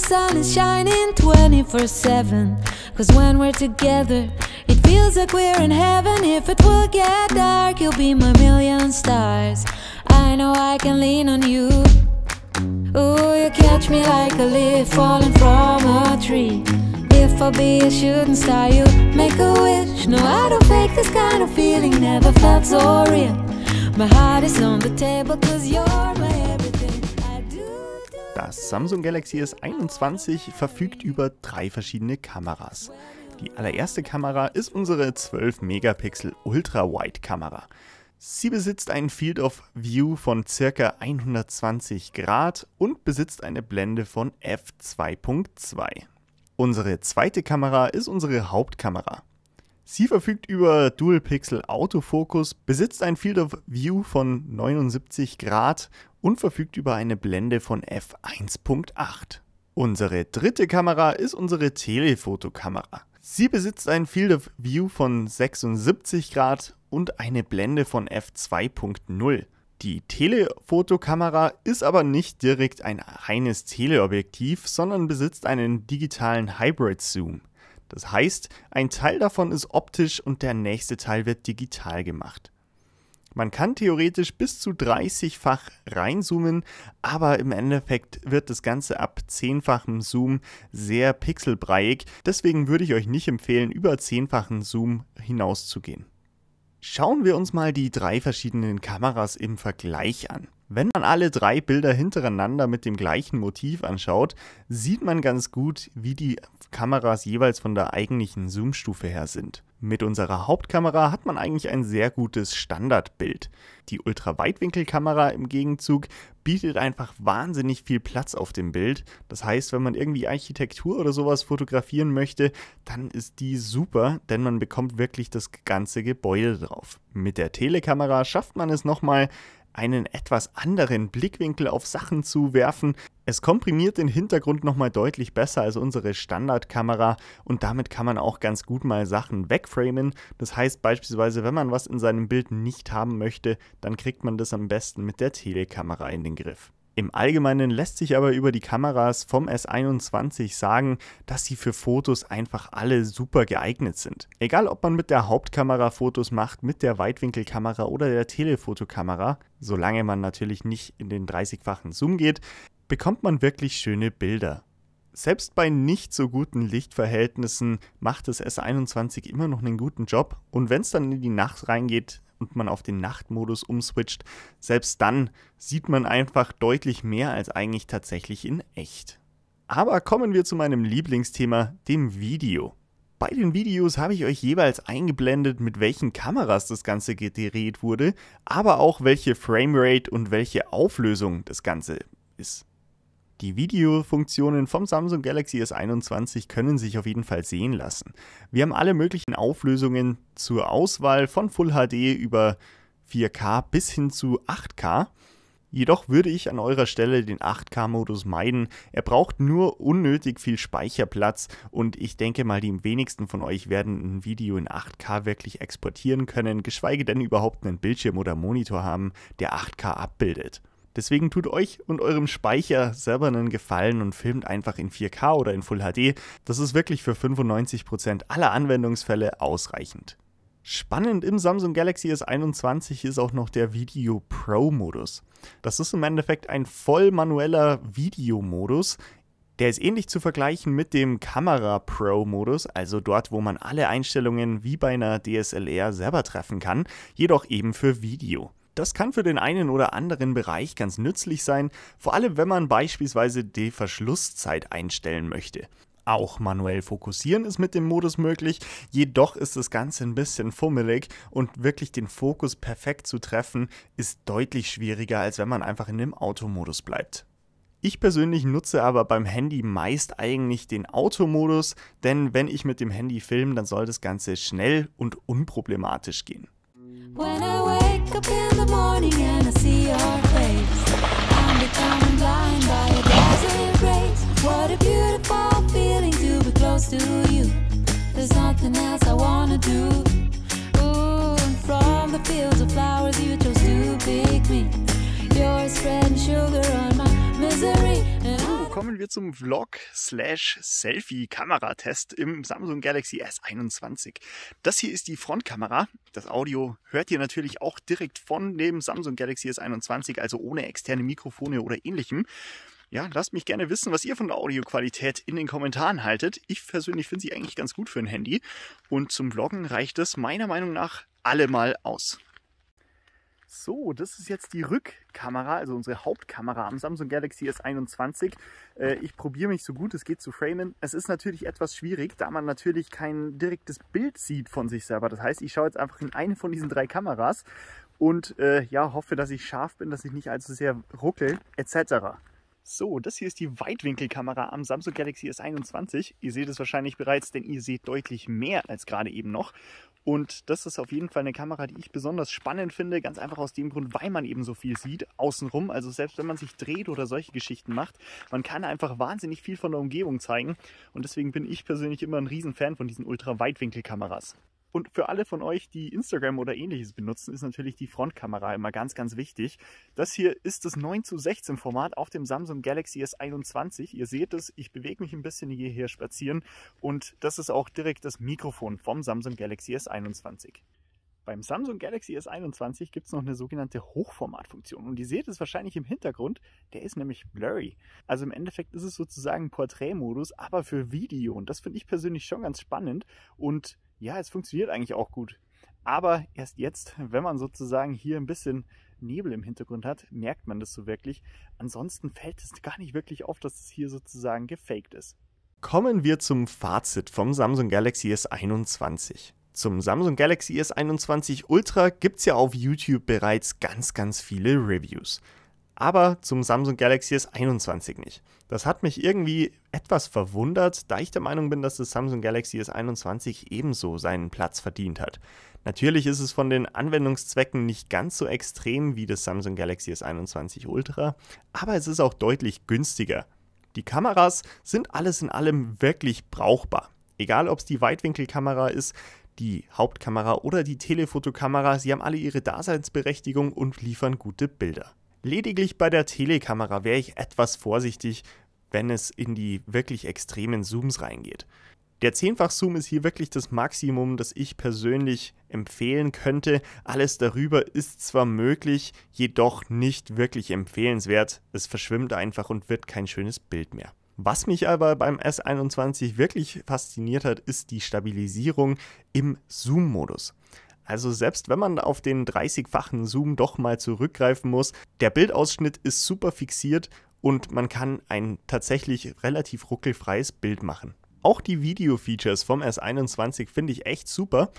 the sun is shining 24-7 Cause when we're together It feels like we're in heaven If it will get dark You'll be my million stars I know I can lean on you Ooh, you catch me like a leaf Falling from a tree If I be a shooting star You make a wish No, I don't fake this kind of feeling Never felt so real My heart is on the table Cause you're Das Samsung Galaxy S21 verfügt über drei verschiedene Kameras. Die allererste Kamera ist unsere 12 Megapixel Ultra Wide Kamera. Sie besitzt einen Field of View von ca. 120 Grad und besitzt eine Blende von f2.2. Unsere zweite Kamera ist unsere Hauptkamera. Sie verfügt über Dual Pixel Autofokus, besitzt ein Field of View von 79 Grad und verfügt über eine Blende von f1.8. Unsere dritte Kamera ist unsere Telefotokamera. Sie besitzt ein Field of View von 76 Grad und eine Blende von f2.0. Die Telefotokamera ist aber nicht direkt ein reines Teleobjektiv, sondern besitzt einen digitalen Hybrid Zoom. Das heißt, ein Teil davon ist optisch und der nächste Teil wird digital gemacht. Man kann theoretisch bis zu 30-fach reinzoomen, aber im Endeffekt wird das Ganze ab 10-fachem Zoom sehr pixelbreiig. Deswegen würde ich euch nicht empfehlen, über 10-fachen Zoom hinauszugehen. Schauen wir uns mal die drei verschiedenen Kameras im Vergleich an. Wenn man alle drei Bilder hintereinander mit dem gleichen Motiv anschaut, sieht man ganz gut, wie die Kameras jeweils von der eigentlichen Zoom-Stufe her sind. Mit unserer Hauptkamera hat man eigentlich ein sehr gutes Standardbild. Die Ultraweitwinkelkamera im Gegenzug bietet einfach wahnsinnig viel Platz auf dem Bild. Das heißt, wenn man irgendwie Architektur oder sowas fotografieren möchte, dann ist die super, denn man bekommt wirklich das ganze Gebäude drauf. Mit der Telekamera schafft man es nochmal, einen etwas anderen Blickwinkel auf Sachen zu werfen. Es komprimiert den Hintergrund nochmal deutlich besser als unsere Standardkamera und damit kann man auch ganz gut mal Sachen wegframen. Das heißt beispielsweise, wenn man was in seinem Bild nicht haben möchte, dann kriegt man das am besten mit der Telekamera in den Griff. Im Allgemeinen lässt sich aber über die Kameras vom S21 sagen, dass sie für Fotos einfach alle super geeignet sind. Egal ob man mit der Hauptkamera Fotos macht, mit der Weitwinkelkamera oder der Telefotokamera, solange man natürlich nicht in den 30-fachen Zoom geht, bekommt man wirklich schöne Bilder. Selbst bei nicht so guten Lichtverhältnissen macht das S21 immer noch einen guten Job und wenn es dann in die Nacht reingeht, und man auf den Nachtmodus umswitcht, selbst dann sieht man einfach deutlich mehr als eigentlich tatsächlich in echt. Aber kommen wir zu meinem Lieblingsthema, dem Video. Bei den Videos habe ich euch jeweils eingeblendet, mit welchen Kameras das Ganze gedreht wurde, aber auch welche Framerate und welche Auflösung das Ganze ist. Die Videofunktionen vom Samsung Galaxy S21 können sich auf jeden Fall sehen lassen. Wir haben alle möglichen Auflösungen zur Auswahl von Full HD über 4K bis hin zu 8K. Jedoch würde ich an eurer Stelle den 8K-Modus meiden. Er braucht nur unnötig viel Speicherplatz und ich denke mal, die wenigsten von euch werden ein Video in 8K wirklich exportieren können, geschweige denn überhaupt einen Bildschirm oder Monitor haben, der 8K abbildet. Deswegen tut euch und eurem Speicher selber einen Gefallen und filmt einfach in 4K oder in Full HD. Das ist wirklich für 95% aller Anwendungsfälle ausreichend. Spannend im Samsung Galaxy S21 ist auch noch der Video Pro Modus. Das ist im Endeffekt ein voll manueller Videomodus, der ist ähnlich zu vergleichen mit dem Kamera Pro Modus, also dort, wo man alle Einstellungen wie bei einer DSLR selber treffen kann, jedoch eben für Video. Das kann für den einen oder anderen Bereich ganz nützlich sein, vor allem wenn man beispielsweise die Verschlusszeit einstellen möchte. Auch manuell fokussieren ist mit dem Modus möglich, jedoch ist das Ganze ein bisschen fummelig und wirklich den Fokus perfekt zu treffen ist deutlich schwieriger, als wenn man einfach in dem Automodus bleibt. Ich persönlich nutze aber beim Handy meist eigentlich den Automodus, denn wenn ich mit dem Handy filme, dann soll das Ganze schnell und unproblematisch gehen. up in the morning and I see your face. I'm becoming blind by your dazzling grace. What a beautiful feeling to be close to you. There's nothing else I wanna do. kommen wir zum Vlog slash Selfie Kameratest im Samsung Galaxy S21. Das hier ist die Frontkamera. Das Audio hört ihr natürlich auch direkt von dem Samsung Galaxy S21, also ohne externe Mikrofone oder ähnlichem. Ja, lasst mich gerne wissen, was ihr von der Audioqualität in den Kommentaren haltet. Ich persönlich finde sie eigentlich ganz gut für ein Handy. Und zum Vloggen reicht es meiner Meinung nach allemal aus. So, das ist jetzt die Rückkamera, also unsere Hauptkamera am Samsung Galaxy S21. Äh, ich probiere mich so gut es geht zu framen. Es ist natürlich etwas schwierig, da man natürlich kein direktes Bild sieht von sich selber. Das heißt, ich schaue jetzt einfach in eine von diesen drei Kameras und äh, ja, hoffe, dass ich scharf bin, dass ich nicht allzu sehr ruckel, etc. So, das hier ist die Weitwinkelkamera am Samsung Galaxy S21. Ihr seht es wahrscheinlich bereits, denn ihr seht deutlich mehr als gerade eben noch. Und das ist auf jeden Fall eine Kamera, die ich besonders spannend finde, ganz einfach aus dem Grund, weil man eben so viel sieht außenrum. Also selbst wenn man sich dreht oder solche Geschichten macht, man kann einfach wahnsinnig viel von der Umgebung zeigen. Und deswegen bin ich persönlich immer ein Riesenfan von diesen Ultra-Weitwinkelkameras. Und für alle von euch, die Instagram oder ähnliches benutzen, ist natürlich die Frontkamera immer ganz, ganz wichtig. Das hier ist das 9 zu 16 Format auf dem Samsung Galaxy S21. Ihr seht es, ich bewege mich ein bisschen hierher spazieren und das ist auch direkt das Mikrofon vom Samsung Galaxy S21. Beim Samsung Galaxy S21 gibt es noch eine sogenannte Hochformatfunktion und ihr seht es wahrscheinlich im Hintergrund, der ist nämlich blurry. Also im Endeffekt ist es sozusagen Porträtmodus, aber für Video und das finde ich persönlich schon ganz spannend und ja, es funktioniert eigentlich auch gut. Aber erst jetzt, wenn man sozusagen hier ein bisschen Nebel im Hintergrund hat, merkt man das so wirklich. Ansonsten fällt es gar nicht wirklich auf, dass es hier sozusagen gefaked ist. Kommen wir zum Fazit vom Samsung Galaxy S21. Zum Samsung Galaxy S21 Ultra gibt es ja auf YouTube bereits ganz, ganz viele Reviews aber zum Samsung Galaxy S21 nicht. Das hat mich irgendwie etwas verwundert, da ich der Meinung bin, dass das Samsung Galaxy S21 ebenso seinen Platz verdient hat. Natürlich ist es von den Anwendungszwecken nicht ganz so extrem wie das Samsung Galaxy S21 Ultra, aber es ist auch deutlich günstiger. Die Kameras sind alles in allem wirklich brauchbar. Egal ob es die Weitwinkelkamera ist, die Hauptkamera oder die Telefotokamera, sie haben alle ihre Daseinsberechtigung und liefern gute Bilder. Lediglich bei der Telekamera wäre ich etwas vorsichtig, wenn es in die wirklich extremen Zooms reingeht. Der Zehnfach-Zoom ist hier wirklich das Maximum, das ich persönlich empfehlen könnte. Alles darüber ist zwar möglich, jedoch nicht wirklich empfehlenswert. Es verschwimmt einfach und wird kein schönes Bild mehr. Was mich aber beim S21 wirklich fasziniert hat, ist die Stabilisierung im Zoom-Modus. Also selbst wenn man auf den 30-fachen Zoom doch mal zurückgreifen muss, der Bildausschnitt ist super fixiert und man kann ein tatsächlich relativ ruckelfreies Bild machen. Auch die Video-Features vom S21 finde ich echt super.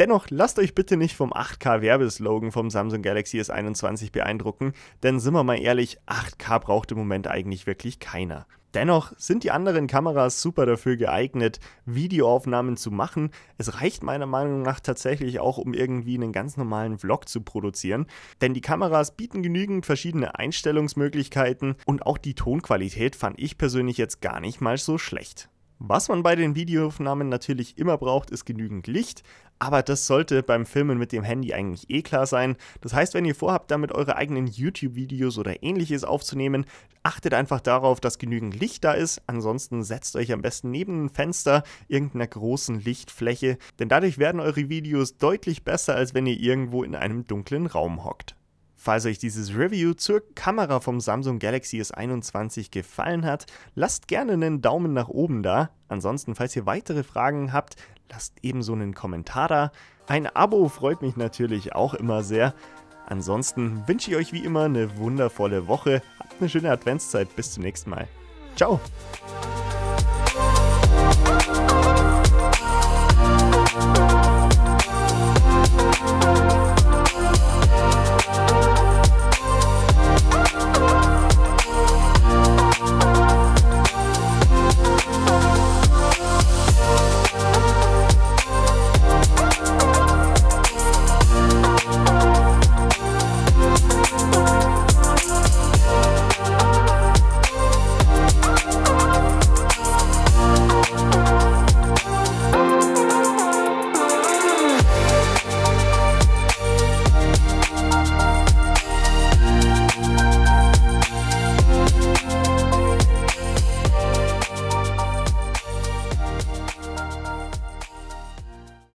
Dennoch lasst euch bitte nicht vom 8K-Werbeslogan vom Samsung Galaxy S21 beeindrucken, denn sind wir mal ehrlich, 8K braucht im Moment eigentlich wirklich keiner. Dennoch sind die anderen Kameras super dafür geeignet, Videoaufnahmen zu machen. Es reicht meiner Meinung nach tatsächlich auch, um irgendwie einen ganz normalen Vlog zu produzieren, denn die Kameras bieten genügend verschiedene Einstellungsmöglichkeiten und auch die Tonqualität fand ich persönlich jetzt gar nicht mal so schlecht. Was man bei den Videoaufnahmen natürlich immer braucht, ist genügend Licht, aber das sollte beim Filmen mit dem Handy eigentlich eh klar sein. Das heißt, wenn ihr vorhabt, damit eure eigenen YouTube-Videos oder ähnliches aufzunehmen, achtet einfach darauf, dass genügend Licht da ist. Ansonsten setzt euch am besten neben ein Fenster irgendeiner großen Lichtfläche, denn dadurch werden eure Videos deutlich besser, als wenn ihr irgendwo in einem dunklen Raum hockt. Falls euch dieses Review zur Kamera vom Samsung Galaxy S21 gefallen hat, lasst gerne einen Daumen nach oben da. Ansonsten, falls ihr weitere Fragen habt, lasst ebenso einen Kommentar da. Ein Abo freut mich natürlich auch immer sehr. Ansonsten wünsche ich euch wie immer eine wundervolle Woche. Habt eine schöne Adventszeit. Bis zum nächsten Mal. Ciao.